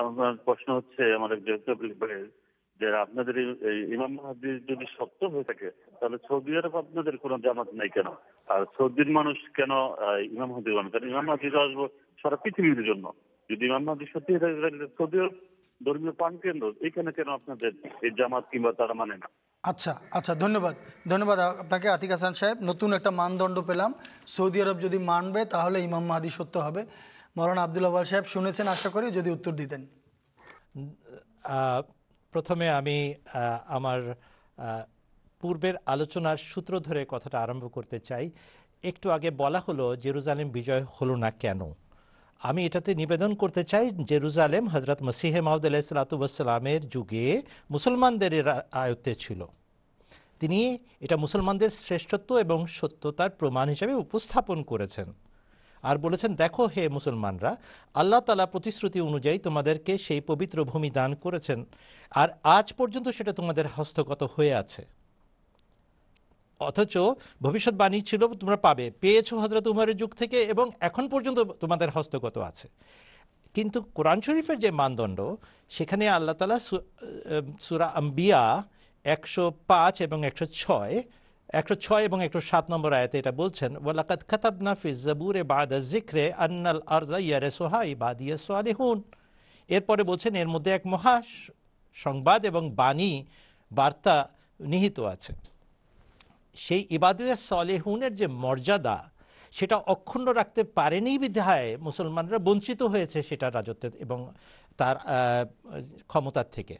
আমার প্রশ্ন হচ্ছে আমার যে আপনাদের ইমাম মাহাদি যদি সত্য হয়ে থাকে তাহলে সৌদি আরব আপনাদের কোন জামাত নাই কেন আর সৌদির মানুষ কেন ইমাম মাহাদি বান কারণ ইমাম মাহাদি তো আসবো সারা পৃথিবীর জন্য যদি ইমাম মাহাদি সত্যি হয়ে থাকে তাহলে সৌদি আরব ধর্মীয় পান কেন্দ্র এখানে কেন আপনাদের এই জামাত কিংবা তারা মানে না আচ্ছা আচ্ছা ধন্যবাদ ধন্যবাদ আপনাকে আতিক হাসান সাহেব নতুন একটা মানদণ্ড পেলাম সৌদি আরব যদি মানবে তাহলে ইমাম মাহাদি সত্য হবে মৌলানা আবদুল্লাহ সাহেব শুনেছেন আশা করি যদি উত্তর দিতেন প্রথমে আমি আমার পূর্বের আলোচনার সূত্র ধরে কথাটা আরম্ভ করতে চাই একটু আগে বলা হলো জেরুজালেম বিজয় হলো না কেন আমি এটাতে নিবেদন করতে চাই জেরুজালেম হজরত মসিহে মাহমুদ সালাতামের যুগে মুসলমানদের আয়ত্তে ছিল তিনি এটা মুসলমানদের শ্রেষ্ঠত্ব এবং সত্যতার প্রমাণ হিসাবে উপস্থাপন করেছেন আর বলেছেন দেখো হে মুসলমানরা আল্লাহ তালা প্রতিশ্রুতি অনুযায়ী তোমাদেরকে সেই পবিত্র ভূমি দান করেছেন আর আজ পর্যন্ত সেটা তোমাদের হস্তগত হয়ে আছে অথচ ভবিষ্যৎবাণী ছিল তোমরা পাবে পেয়েছো হজরত উমরের যুগ থেকে এবং এখন পর্যন্ত তোমাদের হস্তগত আছে কিন্তু কোরআন শরীফের যে মানদণ্ড সেখানে আল্লাহ তালা সুরা আম্বিয়া একশো পাঁচ এবং একশো ছয় একশো ছয় এবং একশো সাত নম্বর আয়তে এটা বলছেন ওয়ালাকাত খাতাব নাফিজ জবুরে বাদা জিক্রে আন্নাল আরজা ইয়ারে সোহাই সোহা ইবাদিয়া সোয়ালিহুন এরপরে বলছেন এর মধ্যে এক মহা সংবাদ এবং বাণী বার্তা নিহিত আছে সেই ইবাদতে সলেহুনের যে মর্যাদা সেটা অক্ষুণ্ণ রাখতে পারেনি বিধায় মুসলমানরা বঞ্চিত হয়েছে সেটা রাজত্বের এবং তার ক্ষমতার থেকে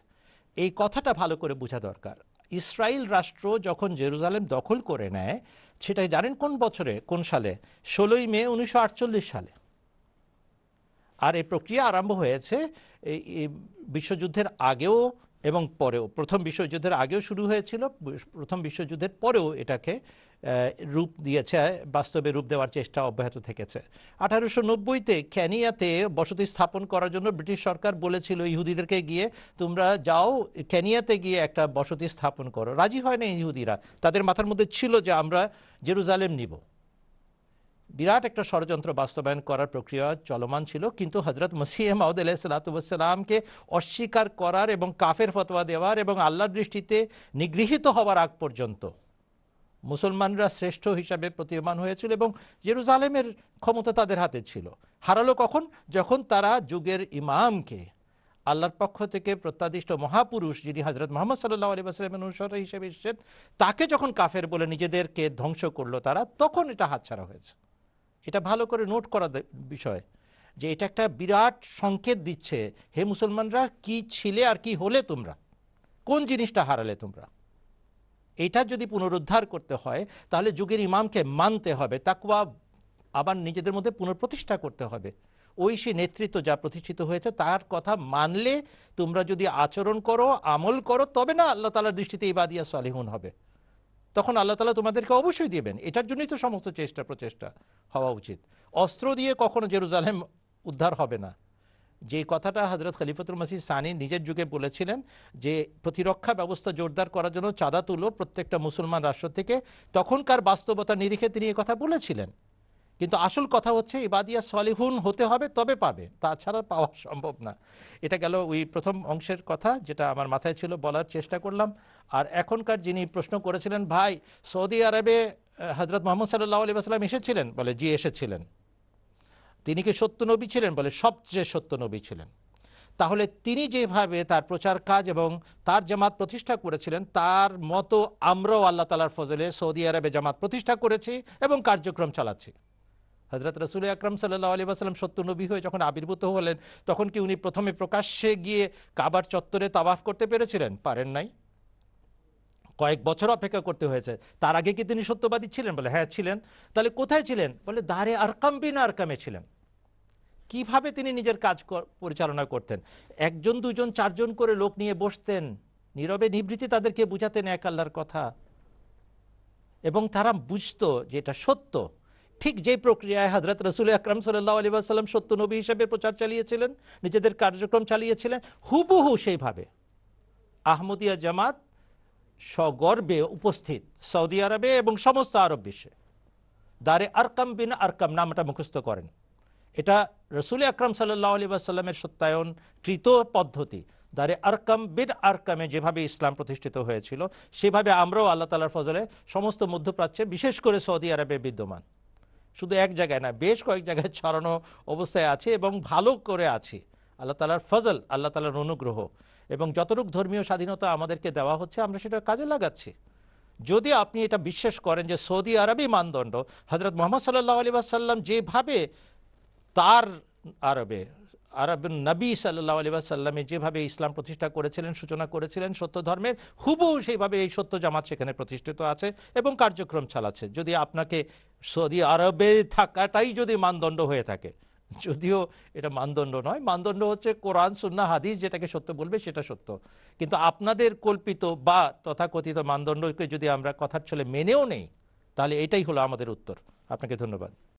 এই কথাটা ভালো করে বোঝা দরকার ইসরায়েল রাষ্ট্র যখন জেরুজালেম দখল করে নেয় সেটাই জানেন কোন বছরে কোন সালে ষোলোই মে উনিশশো সালে আর এই প্রক্রিয়া আরম্ভ হয়েছে বিশ্বযুদ্ধের আগেও এবং পরেও প্রথম বিশ্বযুদ্ধের আগেও শুরু হয়েছিল প্রথম বিশ্বযুদ্ধের পরেও এটাকে রূপ দিয়েছে বাস্তবে রূপ দেওয়ার চেষ্টা অব্যাহত থেকেছে আঠারোশো নব্বইতে ক্যানিয়াতে বসতি স্থাপন করার জন্য ব্রিটিশ সরকার বলেছিল ইহুদিদেরকে গিয়ে তোমরা যাও ক্যানিয়াতে গিয়ে একটা বসতি স্থাপন করো রাজি হয় না ইহুদিরা তাদের মাথার মধ্যে ছিল যে আমরা জেরুজালেম নিব বিরাট একটা ষড়যন্ত্র বাস্তবায়ন করার প্রক্রিয়া চলমান ছিল কিন্তু হজরত মসিহ মাউদ আলাহ সালাতামকে অস্বীকার করার এবং কাফের ফতোয়া দেওয়ার এবং আল্লাহর দৃষ্টিতে নিগৃহীত হওয়ার আগ পর্যন্ত মুসলমানরা শ্রেষ্ঠ হিসাবে প্রতীয়মান হয়েছিল এবং জেরুজালেমের ক্ষমতা তাদের হাতে ছিল হারালো কখন যখন তারা যুগের ইমামকে আল্লাহর পক্ষ থেকে প্রত্যাদিষ্ট মহাপুরুষ যিনি হজরত মোহাম্মদ সাল্লাহ আলী আসলামের অনুসরণ হিসেবে এসেছেন তাকে যখন কাফের বলে নিজেদেরকে ধ্বংস করলো তারা তখন এটা হাতছাড়া হয়েছে এটা ভালো করে নোট করা বিষয় যে এটা একটা বিরাট সংকেত দিচ্ছে হে মুসলমানরা কি ছিলে আর কি হলে তোমরা কোন জিনিসটা হারালে তোমরা এটা যদি পুনরুদ্ধার করতে হয় তাহলে যুগের ইমামকে মানতে হবে তাকুয়া আবার নিজেদের মধ্যে পুনঃপ্রতিষ্ঠা করতে হবে ওই সে নেতৃত্ব যা প্রতিষ্ঠিত হয়েছে তার কথা মানলে তোমরা যদি আচরণ করো আমল করো তবে না আল্লাহ তালার দৃষ্টিতে ইবাদিয়া সালেহুন হবে তখন আল্লাহ তালা তোমাদেরকে অবশ্যই দেবেন এটার জন্যই তো সমস্ত চেষ্টা প্রচেষ্টা হওয়া উচিত অস্ত্র দিয়ে কখনো জেরুজালেম উদ্ধার হবে না যে কথাটা হজরত খলিফতুল মাসিদ সানি নিজের যুগে বলেছিলেন যে প্রতিরক্ষা ব্যবস্থা জোরদার করার জন্য চাঁদা তুলো প্রত্যেকটা মুসলমান রাষ্ট্র থেকে তখনকার বাস্তবতা নিরিখে তিনি কথা বলেছিলেন কিন্তু আসল কথা হচ্ছে ইবাদিয়া সলিহুন হতে হবে তবে পাবে তাছাড়া পাওয়া সম্ভব না এটা গেল ওই প্রথম অংশের কথা যেটা আমার মাথায় ছিল বলার চেষ্টা করলাম আর এখনকার যিনি প্রশ্ন করেছিলেন ভাই সৌদি আরবে হজরত মোহাম্মদ সাল্লাহ আলী আসসালাম এসেছিলেন বলে জি এসেছিলেন তিনি কি সত্য নবী ছিলেন বলে সবচেয়ে সত্য নবী ছিলেন তাহলে তিনি যেভাবে তার প্রচার কাজ এবং তার জামাত প্রতিষ্ঠা করেছিলেন তার মতো আমরাও আল্লাহ তালার ফজলে সৌদি আরবে জামাত প্রতিষ্ঠা করেছি এবং কার্যক্রম চালাচ্ছি হজরত রসুল আকরম সাল্লাহ আলী আসলাম সত্য নবী হয়ে যখন আবির্ভূত হলেন তখন কি উনি প্রথমে প্রকাশ্যে গিয়ে কাবার চত্বরে তাবাফ করতে পেরেছিলেন পারেন নাই কয়েক বছর অপেক্ষা করতে হয়েছে তার আগে কি তিনি সত্যবাদী ছিলেন বলে হ্যাঁ ছিলেন তাহলে কোথায় ছিলেন বলে দারে আরকাম বিন আরকামে ছিলেন কিভাবে তিনি নিজের কাজ পরিচালনা করতেন একজন দুজন চারজন করে লোক নিয়ে বসতেন নীরবে নিবৃত্তি তাদেরকে বুঝাতেন এক আল্লাহর কথা এবং তারা বুঝত যে এটা সত্য ঠিক যে প্রক্রিয়ায় হজরত রসুল আকরম সাল্লাহ আলী আসাল্লাম সত্য নবী হিসেবে প্রচার চালিয়েছিলেন নিজেদের কার্যক্রম চালিয়েছিলেন হুবহু সেইভাবে আহমদিয়া জামাত সগর্বে উপস্থিত সৌদি আরবে এবং সমস্ত আরব বিশ্বে দারে আরকাম বিন আরকাম নামটা মুখস্থ করেন এটা রসুল আকরম সাল্লাহ আলী আসাল্লামের সত্যায়ন কৃত পদ্ধতি দারে আরকাম বিন আরকামে যেভাবে ইসলাম প্রতিষ্ঠিত হয়েছিল সেভাবে আমরাও আল্লাহ তালার ফজলে সমস্ত মধ্যপ্রাচ্যে বিশেষ করে সৌদি আরবে বিদ্যমান শুধু এক জায়গায় না বেশ কয়েক জায়গায় ছড়ানো অবস্থায় আছে এবং ভালো করে আছে আল্লাহ তালার ফজল আল্লাহ তালার অনুগ্রহ এবং যতটুক ধর্মীয় স্বাধীনতা আমাদেরকে দেওয়া হচ্ছে আমরা সেটা কাজে লাগাচ্ছি যদি আপনি এটা বিশ্বাস করেন যে সৌদি আরবই মানদণ্ড হজরত মোহাম্মদ সাল্লাহ আলী আসাল্লাম যেভাবে তার আরবে আরব নবী সাল্লাহ আলী সাল্লামে যেভাবে ইসলাম প্রতিষ্ঠা করেছিলেন সূচনা করেছিলেন সত্য ধর্মের হুবহু সেইভাবে এই সত্য জামাত সেখানে প্রতিষ্ঠিত আছে এবং কার্যক্রম চালাচ্ছে যদি আপনাকে সৌদি আরবে থাকাটাই যদি মানদণ্ড হয়ে থাকে যদিও এটা মানদণ্ড নয় মানদণ্ড হচ্ছে কোরআন সুন্না হাদিস যেটাকে সত্য বলবে সেটা সত্য কিন্তু আপনাদের কল্পিত বা তথাকথিত মানদণ্ডকে যদি আমরা কথার ছলে মেনেও নেই তাহলে এটাই হলো আমাদের উত্তর আপনাকে ধন্যবাদ